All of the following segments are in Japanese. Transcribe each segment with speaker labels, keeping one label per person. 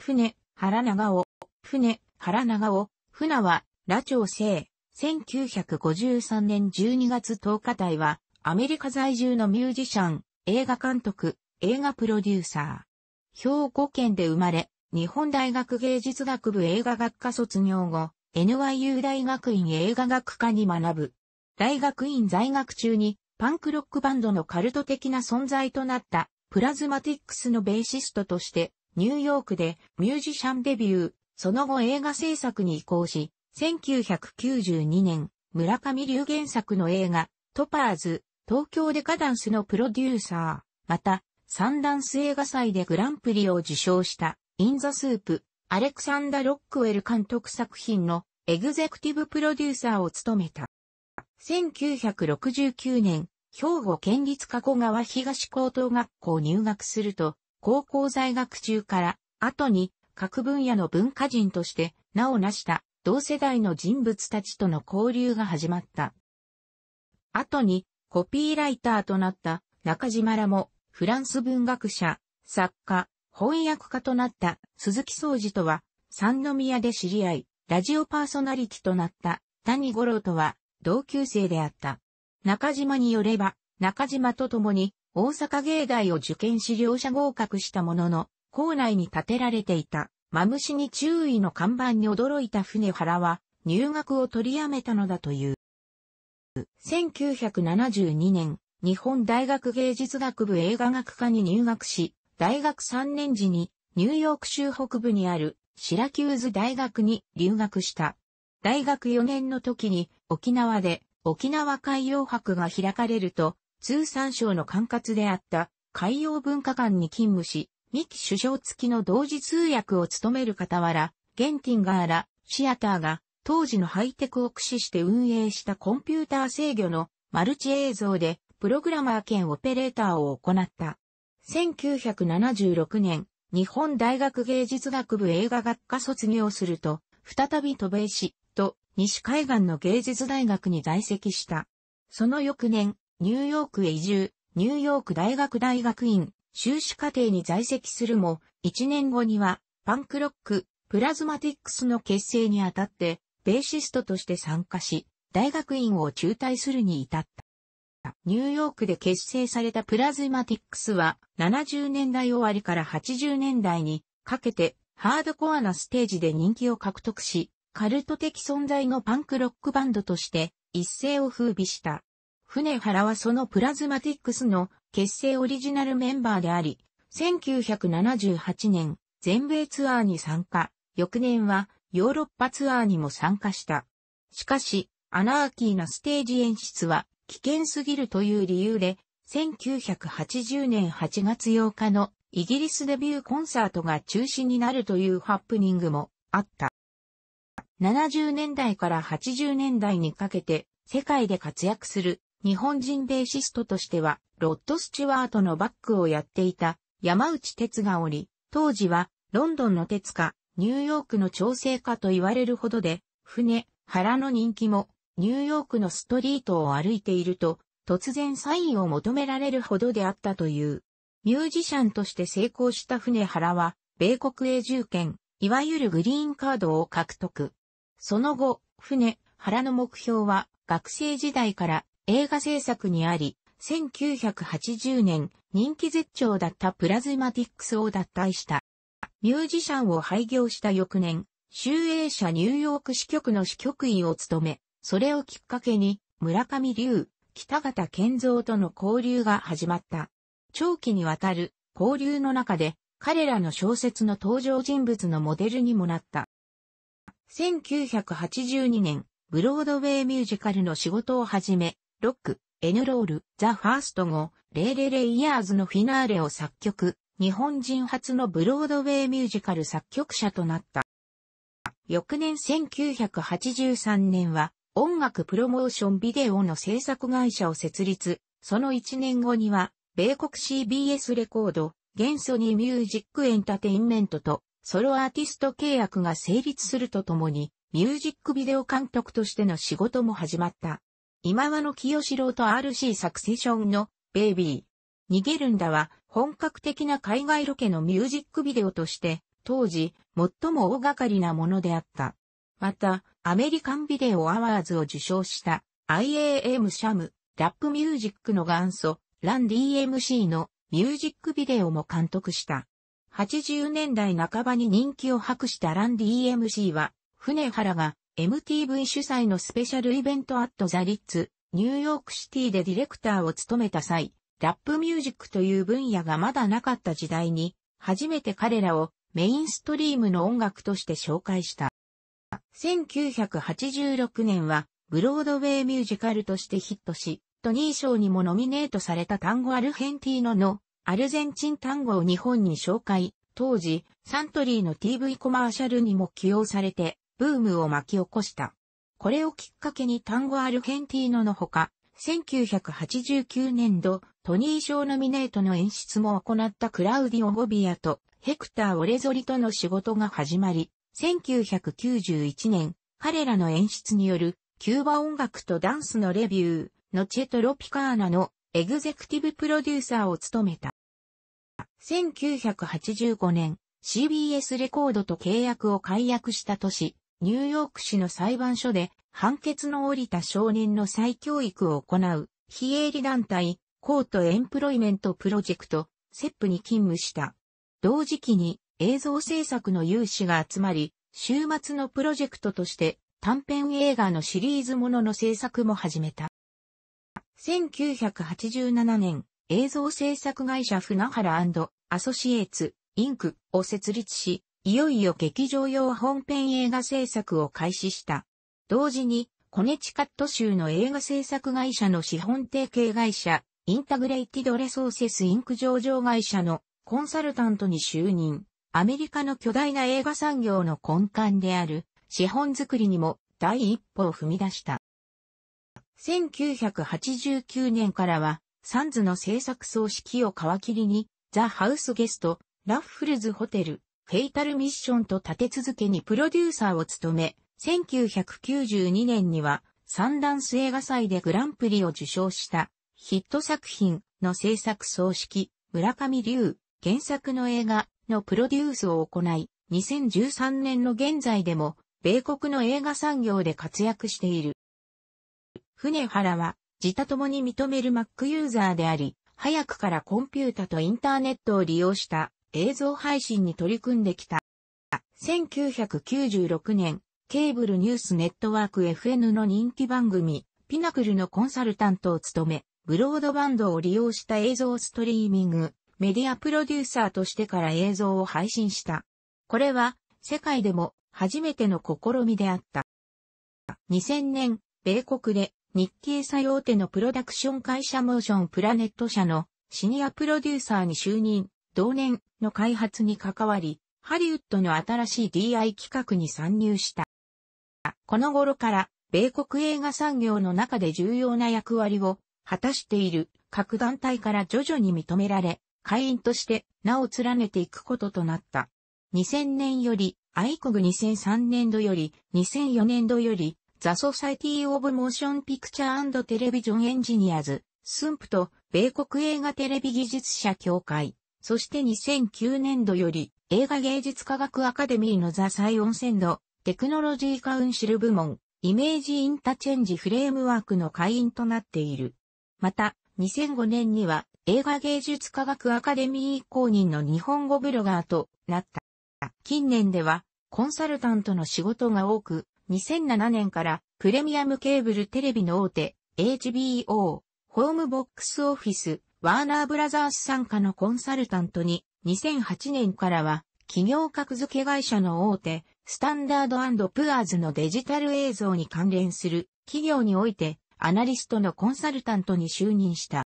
Speaker 1: 船、原長尾、船、原長尾、船は、羅朝生、1953年12月10日台は、アメリカ在住のミュージシャン、映画監督、映画プロデューサー。兵庫県で生まれ、日本大学芸術学部映画学科卒業後、NYU 大学院映画学科に学ぶ。大学院在学中に、パンクロックバンドのカルト的な存在となった、プラズマティックスのベーシストとして、ニューヨークでミュージシャンデビュー、その後映画制作に移行し、1992年、村上龍原作の映画、トパーズ、東京デカダンスのプロデューサー、また、サンダンス映画祭でグランプリを受賞した、インザスープ、アレクサンダ・ロックウェル監督作品のエグゼクティブプロデューサーを務めた。1969年、兵庫県立加古川東高等学校入学すると、高校在学中から、後に各分野の文化人として名を成した同世代の人物たちとの交流が始まった。後にコピーライターとなった中島らもフランス文学者、作家、翻訳家となった鈴木総司とは三宮で知り合い、ラジオパーソナリティとなった谷五郎とは同級生であった。中島によれば、中島と共に大阪芸大を受験し両者合格したものの、校内に建てられていた、マムシに注意の看板に驚いた船原は、入学を取りやめたのだという。1972年、日本大学芸術学部映画学科に入学し、大学3年時にニューヨーク州北部にあるシラキューズ大学に留学した。大学4年の時に沖縄で沖縄海洋博が開かれると通産省の管轄であった海洋文化館に勤務し、三木首相付きの同時通訳を務める傍ら、ゲンティンガーラ、シアターが当時のハイテクを駆使して運営したコンピューター制御のマルチ映像でプログラマー兼オペレーターを行った。1976年、日本大学芸術学部映画学科卒業すると、再び渡米市と西海岸の芸術大学に在籍した。その翌年、ニューヨークへ移住、ニューヨーク大学大学院、修士課程に在籍するも、1年後には、パンクロック、プラズマティックスの結成にあたって、ベーシストとして参加し、大学院を中退するに至った。ニューヨークで結成されたプラズマティックスは、70年代終わりから80年代にかけて、ハードコアなステージで人気を獲得し、カルト的存在のパンクロックバンドとして一世を風靡した。船原はそのプラズマティックスの結成オリジナルメンバーであり、1978年、全米ツアーに参加、翌年はヨーロッパツアーにも参加した。しかし、アナーキーなステージ演出は危険すぎるという理由で、1980年8月8日のイギリスデビューコンサートが中止になるというハプニングもあった。70年代から80年代にかけて世界で活躍する日本人ベーシストとしては、ロッド・スチュワートのバックをやっていた山内哲がおり、当時はロンドンの哲か、ニューヨークの調整かと言われるほどで、船、原の人気も、ニューヨークのストリートを歩いていると、突然サインを求められるほどであったという。ミュージシャンとして成功した船原は、米国永住権、いわゆるグリーンカードを獲得。その後、船原の目標は、学生時代から映画制作にあり、1980年人気絶頂だったプラズマティックスを脱退した。ミュージシャンを廃業した翌年、集英社ニューヨーク支局の支局員を務め、それをきっかけに村上龍、北方健三との交流が始まった。長期にわたる交流の中で彼らの小説の登場人物のモデルにもなった。1982年、ブロードウェイミュージカルの仕事を始め、ロック、エヌロール、ザ・ファースト後、イレレイヤーズのフィナーレを作曲、日本人初のブロードウェイミュージカル作曲者となった。翌年1983年は、音楽プロモーションビデオの制作会社を設立、その1年後には、米国 CBS レコード、元素にミュージックエンタテインメントと、ソロアーティスト契約が成立するとともに、ミュージックビデオ監督としての仕事も始まった。今和の清志郎と RC サクセションのベイビー。逃げるんだは本格的な海外ロケのミュージックビデオとして当時最も大掛かりなものであった。またアメリカンビデオアワーズを受賞した IAM シャムラップミュージックの元祖ラン DMC のミュージックビデオも監督した。80年代半ばに人気を博したラン DMC は船原が MTV 主催のスペシャルイベントアットザリッツ、ニューヨークシティでディレクターを務めた際、ラップミュージックという分野がまだなかった時代に、初めて彼らをメインストリームの音楽として紹介した。1986年は、ブロードウェイミュージカルとしてヒットし、トニー賞にもノミネートされた単語アルヘンティーノのアルゼンチン単語を日本に紹介、当時サントリーの TV コマーシャルにも起用されてブームを巻き起こした。これをきっかけに単語アルヘンティーノのほか、1989年度、トニー賞ノミネートの演出も行ったクラウディオ・ゴビアとヘクター・オレゾリとの仕事が始まり、1991年、彼らの演出によるキューバ音楽とダンスのレビュー、のチェトロピカーナのエグゼクティブプロデューサーを務めた。1985年、CBS レコードと契約を解約した年、ニューヨーク市の裁判所で判決の降りた少年の再教育を行う非営利団体コートエンプロイメントプロジェクトセップに勤務した。同時期に映像制作の有志が集まり、週末のプロジェクトとして短編映画のシリーズものの制作も始めた。1987年、映像制作会社船原アソシエーツ、インクを設立し、いよいよ劇場用本編映画制作を開始した。同時に、コネチカット州の映画制作会社の資本提携会社、インタグレイティドレソーセスインク上場会社のコンサルタントに就任。アメリカの巨大な映画産業の根幹である資本作りにも第一歩を踏み出した。1989年からはサンズの制作総指揮を皮切りにザ・ハウスゲスト、ラッフルズホテル、フェイタルミッションと立て続けにプロデューサーを務め、1992年には、サンダンス映画祭でグランプリを受賞したヒット作品の制作総指揮、村上龍、原作の映画のプロデュースを行い、2013年の現在でも、米国の映画産業で活躍している。船原は、自他ともに認める Mac ユーザーであり、早くからコンピュータとインターネットを利用した映像配信に取り組んできた。1996年、ケーブルニュースネットワーク FN の人気番組、ピナクルのコンサルタントを務め、ブロードバンドを利用した映像ストリーミング、メディアプロデューサーとしてから映像を配信した。これは、世界でも初めての試みであった。2000年、米国で日系最大手のプロダクション会社モーションプラネット社のシニアプロデューサーに就任。同年の開発に関わり、ハリウッドの新しい DI 企画に参入した。この頃から、米国映画産業の中で重要な役割を果たしている各団体から徐々に認められ、会員として名を連ねていくこととなった。2000年より、アコグ2003年度より、2004年度より、ザ・ソサイティ・オブ・モーション・ピクチャー・テレビジョン・エンジニアズ、スンプと、米国映画テレビ技術者協会、そして2009年度より映画芸術科学アカデミーのザ・サイオンセンド、テクノロジーカウンシル部門、イメージインタチェンジフレームワークの会員となっている。また、2005年には映画芸術科学アカデミー公認の日本語ブロガーとなった。近年ではコンサルタントの仕事が多く、2007年からプレミアムケーブルテレビの大手 HBO、ホームボックスオフィス、ワーナーブラザース参加のコンサルタントに、2008年からは、企業格付け会社の大手、スタンダードプアーズのデジタル映像に関連する企業において、アナリストのコンサルタントに就任した。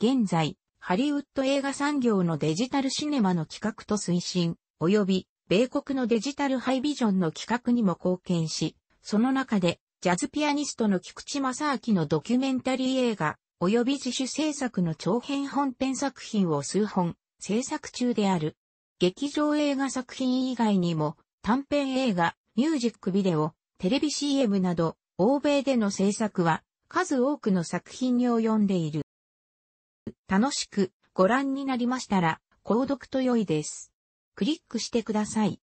Speaker 1: 現在、ハリウッド映画産業のデジタルシネマの企画と推進、及び、米国のデジタルハイビジョンの企画にも貢献し、その中で、ジャズピアニストの菊池正明のドキュメンタリー映画、及び自主制作の長編本編作品を数本制作中である。劇場映画作品以外にも短編映画、ミュージックビデオ、テレビ CM など欧米での制作は数多くの作品に及んでいる。楽しくご覧になりましたら購読と良いです。クリックしてください。